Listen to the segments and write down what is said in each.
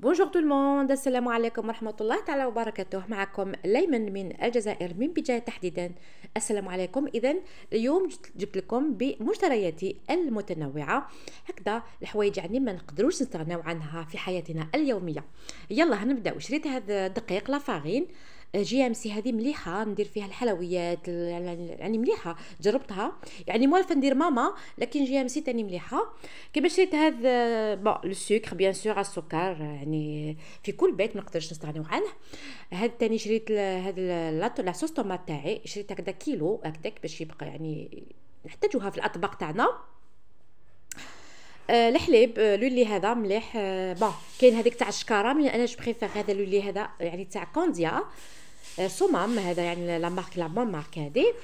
بونجور تو الموند السلام عليكم ورحمة الله تعالى وبركاته معكم ليمن من الجزائر من بجاية تحديدا السلام عليكم إذا اليوم جبت لكم بمشترياتي المتنوعة هكذا الحوايج يعني ما نقدروش نستغناو عنها في حياتنا اليومية يلا هنبدأ شريت هذا الدقيق لافارين جي ام سي هذه مليحه ندير فيها الحلويات يعني مليحه جربتها يعني موالفه ندير ماما لكن جي ام سي ثاني مليحه كيما شريت هذا بون لو سكر بيان سور السكر يعني في كل بيت ما نقدرش نستغنيو عنه هذا ثاني شريت هذا لا صوص طوماط تاعي شريت هكذا كيلو هكذاك باش يبقى يعني نحتاجوها في الاطباق تاعنا آه الحليب آه، لولي هذا مليح آه، بون كاين هذيك تاع الشكاره مي انا بريفير هذا لولي هذا يعني تاع كونديا آه، صمام هذا يعني لا مارك لا بون مارك هذه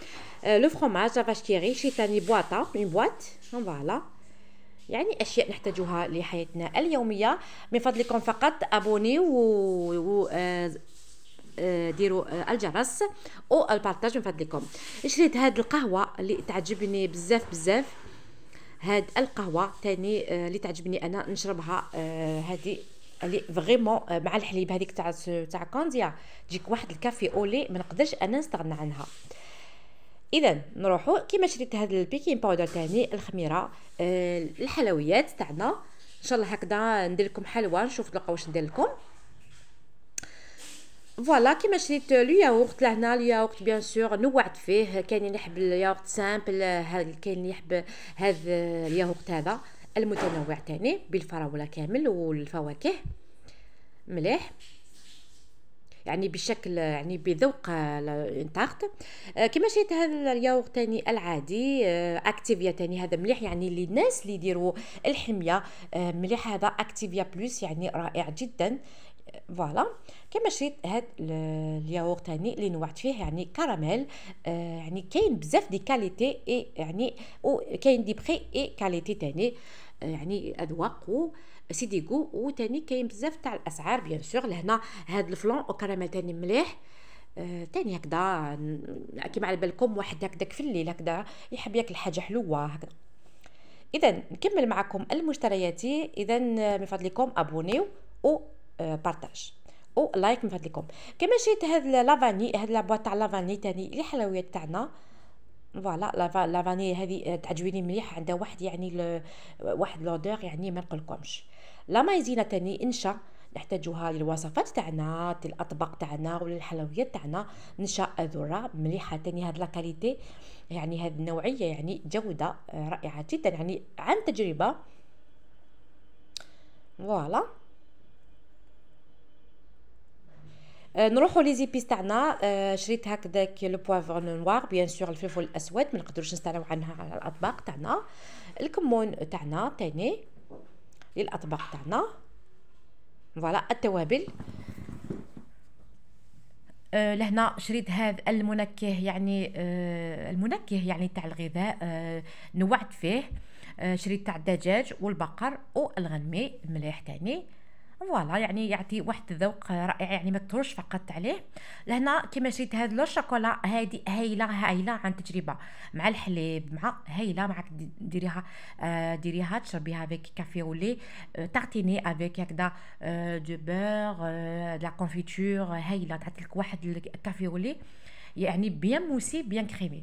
لو فرomage فاش شي ثاني بواطا اون بواط فوالا يعني اشياء نحتاجوها لحياتنا اليوميه من فضلكم فقط ابوني و, و... ديروا الجرس او البارتاج من فضلكم شريت هاد القهوه اللي تعجبني بزاف بزاف هاد القهوه تاني آه، اللي تعجبني انا نشربها هذه آه، اللي فريمون آه، مع الحليب هذيك تاع تاع كونديا تجيك واحد الكافي اولي ما نقدرش انا نستغنى عنها اذا نروحو كيما شريت هذا البيكين باودر تاني الخميره الحلويات تاعنا ان شاء الله هكذا ندير لكم حلوه نشوف تلقى واش ندير لكم فوالا كيما شريت ياغورت لهنا ياغورت بيان سور نوعت فيه كاين اللي يحب الياغورت سامبل كاين اللي يحب هذا الياغورت هذا المتنوع تاني بالفراوله كامل والفواكه مليح يعني بشكل يعني بذوق تارت كما شريت هذا الياغورت تاني العادي اكتيفيا تاني هذا مليح يعني للناس اللي يديروا الحميه مليح هذا اكتيفيا بلس يعني رائع جدا فوالا كما شريت هاد الياغورت هاني اللي نوعت فيه يعني كراميل آه يعني كاين بزاف دي كاليتي اي يعني وكاين دي بخي اي كاليتي تاني آه، يعني اذواق و سيدي جو وتاني كاين بزاف تاع الاسعار بيان سور لهنا هاد الفلون وكراميل تاني مليح آه تاني هكذا كيما على بالكم واحد هكذاك في الليل هكذا يحب ياكل حاجه حلوه هكذا اذا نكمل معكم المشتريات اذا من فضلكم ابونيو و بارتاج او لايك من فضلكم كما شريت هاد لافاني هاد لابواط تاع لافاني تاني حلويات تاعنا فوالا لافاني هذه تعجبني مليح عندها واحد يعني ل... واحد لودور يعني ما نقولكمش لا مايزينا تاني انشا نحتاجوها للوصفات تاعنا للاطباق تاعنا وللحلويات تاعنا نشا ذره مليحه تاني هاد لاكاليتي يعني هاد النوعيه يعني جوده رائعه جدا يعني عن تجربه فوالا نروحوا لي زيبيس تاعنا شريت هكذاك لو بوافون نوار بيان سور الفلفل الاسود ما نقدروش نستغناو عنها على الاطباق تاعنا الكمون تاعنا تاني للاطباق تاعنا فوالا التوابل لهنا شريت هذا المنكه يعني المنكه يعني تاع الغذاء نوعت فيه شريت تاع الدجاج والبقر والغنمي مليح تاني فوالا يعني يعطي واحد الذوق رائع يعني ما تروش فقط عليه لهنا كما شريت هاد لو شوكولا هادي هايله هايله عن تجربه مع الحليب مع هايله معك ديريها آه، ديريها تشربيها افيك كافي ولي تعطيني افيك هكذا دو بور لا كونفيتور هايله تعطيك واحد الكافي ولي يعني بيان موسي بيان كريمي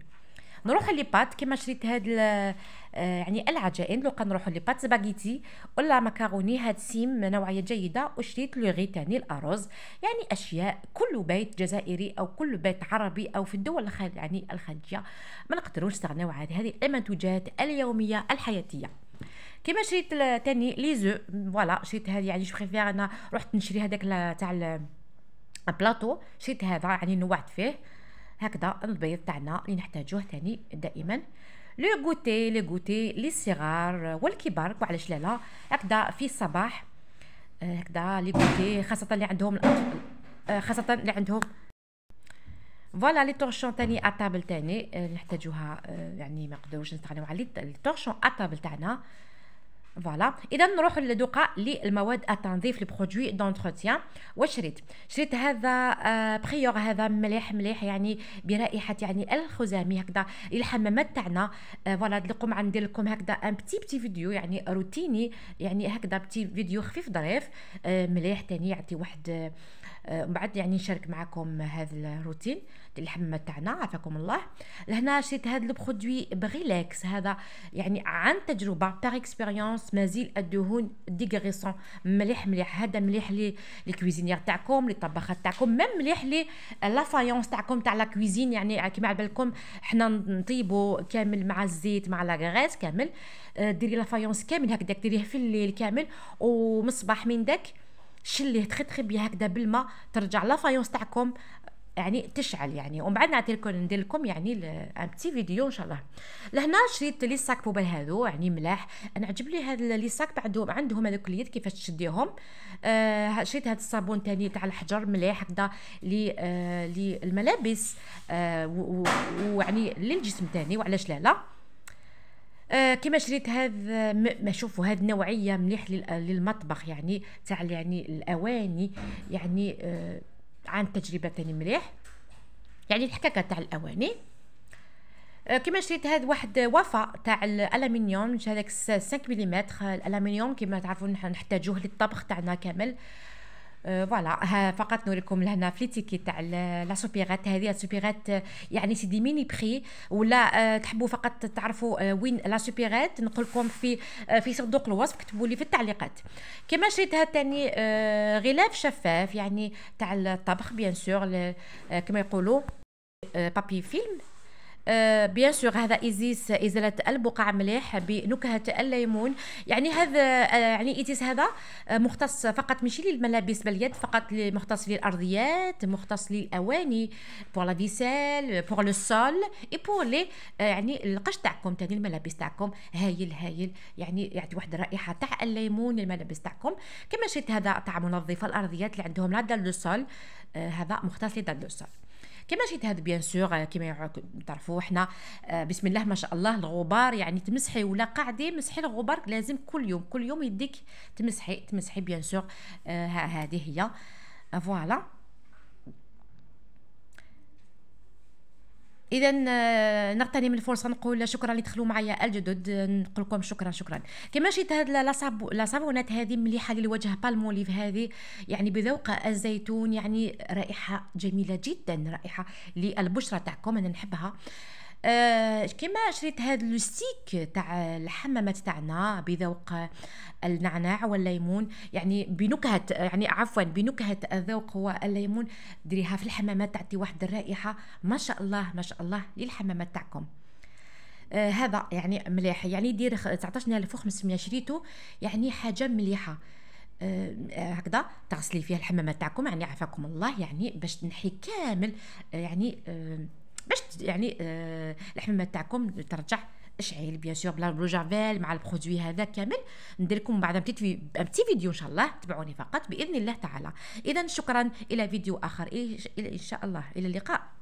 نروح لبات كيما شريت هاد آه، يعني العجائن لو نروحوا لبات سباغيتي ولا مكروني هاد سيم نوعيه جيده وشريت لوغي تاني الارز يعني اشياء كل بيت جزائري او كل بيت عربي او في الدول الخارج يعني الخارجيه ما نقدروش نستغناو على هذه المنتوجات اليوميه الحياتيه كيما شريت تاني لي زو فوالا شريت هذه يعني بريفير انا رحت نشري هذاك تاع بلاطو شريت هذا يعني نوعت فيه هكذا البيض تاعنا اللي نحتاجوه ثاني دائما لو غوتي لو غوتي لي صغار والكبار وعلاش لا لا هكذا في الصباح آه، هكذا لي غوتي خاصه اللي عندهم الاطفال آه، خاصه اللي عندهم فوالا لي تورشون تاني اطابل تاني نحتاجوها آه، يعني ما نقدروش نستغناو على لي تورشون اطابل تاعنا فوالا اذا نروح لدقاء للمواد التنظيف البرودوي دونتروتيان وشريت شريت هذا بريور آه، هذا مليح مليح يعني برائحه يعني الخزامي هكذا للحمامات تاعنا فوالا آه، نقوم ندير لكم هكذا ان بتي بتي فيديو يعني روتيني يعني هكذا بتي فيديو خفيف ظريف آه، مليح تاني يعطي واحد بعد يعني نشارك معكم هذا الروتين ديال تاعنا عافاكم الله لهنا شريت هذا برودوي بغيلاكس هذا يعني عن تجربه بار اكسبيريونس مازال الدهون ديغريسون مليح مليح هذا مليح لي الكويزينير تاعكم للطباخات تاعكم ميم مليح لي لا فايونس تاعكم تاع لا كويزين يعني كيما على بالكم حنا نطيبو كامل مع الزيت مع لا غريس كامل آه، ديري لا فايونس كامل هكذاك ديريه في الليل كامل ومصباح من داك شليه تخي تخي بيه هكذا بالماء ترجع لا فايونس تاعكم يعني تشعل يعني ومن بعد نعطي لكم ندير لكم يعني ان بتي فيديو ان شاء الله لهنا شريت لي ساك بوبال هادو يعني ملاح انا عجبني هاد لي ساك بعدهم عندهم هذوك اليد كيفاش تشديهم آه شريت هاد الصابون تاني تاع الحجر مليح هكذا لي آه للملابس آه ويعني للجسم تاني وعلاش لا لا آه كما شريت هذا ما شوفوا هذه النوعيه مليح للمطبخ يعني تاع يعني الاواني يعني آه عن تجربه ثاني مليح يعني الحكاكه تاع الاواني آه، كيما شريت هاد واحد وفا تاع الالمنيوم هذاك 5 ملم الالمنيوم كيما تعرفوا نحتاجوه للطبخ تاعنا كامل آه، فوالا ها فقط نوريكم لهنا في ليتيكي تاع لا سوبيغات هذه السوبيغات يعني سي دي ميني بري ولا آه، تحبوا فقط تعرفوا آه، وين لا سوبيغات نقول لكم في في صندوق الوصف كتبوا لي في التعليقات كما شريتها تاني غلاف شفاف يعني تاع الطبخ بيان سور كما يقولوا بابي فيلم بيان آه، سور هذا ايزيس ازاله البقع مليح بنكهه الليمون يعني هذا آه، يعني ايزيس هذا آه، مختص فقط ماشي للملابس باليد فقط مختص للارضيات مختص للاواني بور لا فيسيل بور لو سول اي بور لي يعني القش تاعكم تاني الملابس تاعكم هايل هايل يعني يعطي واحد الرائحه تاع الليمون الملابس تاعكم كما شفت هذا تاع منظفه الارضيات اللي عندهم لا دال دو سول هذا مختص لدال دو سول كما شفت هذا بيان سور كما تعرفوا حنا آه، بسم الله ما شاء الله الغبار يعني تمسحي ولا قاعدي مسحي الغبار لازم كل يوم كل يوم يديك تمسحي تمسحي بيان سور آه، هذه هي آه، فوالا اذا آه، نغتنم الفرصه نقول شكرا اللي دخلوا معايا الجدد نقول لكم شكرا شكرا كما شفت هاد لاصابونات هذه مليحه للوجه بالموليف هذه يعني بذوق الزيتون يعني رائحه جميله جدا رائحه للبشره تاعكم انا نحبها آه كيما شريت هذا لو ستيك تاع الحمامات تاعنا بذوق النعناع والليمون يعني بنكهه يعني عفوا بنكهه الذوق هو الليمون ديريها في الحمامات تعطي واحد الرائحه ما شاء الله ما شاء الله للحمامات تاعكم آه هذا يعني مليح يعني دير 19500 شريته يعني حاجه مليحه آه، آه، هكذا تغسلي فيها الحمامات تاعكم يعني عافاكم الله يعني باش تنحي كامل آه، يعني آه يعني آه، الحمامه تاعكم ترجع اشعيل بيان سور بلا بلو جافيل مع البرودوي هذا كامل ندير لكم بعد في فيديو ان شاء الله تبعوني فقط باذن الله تعالى اذا شكرا الى فيديو اخر ان شاء الله الى اللقاء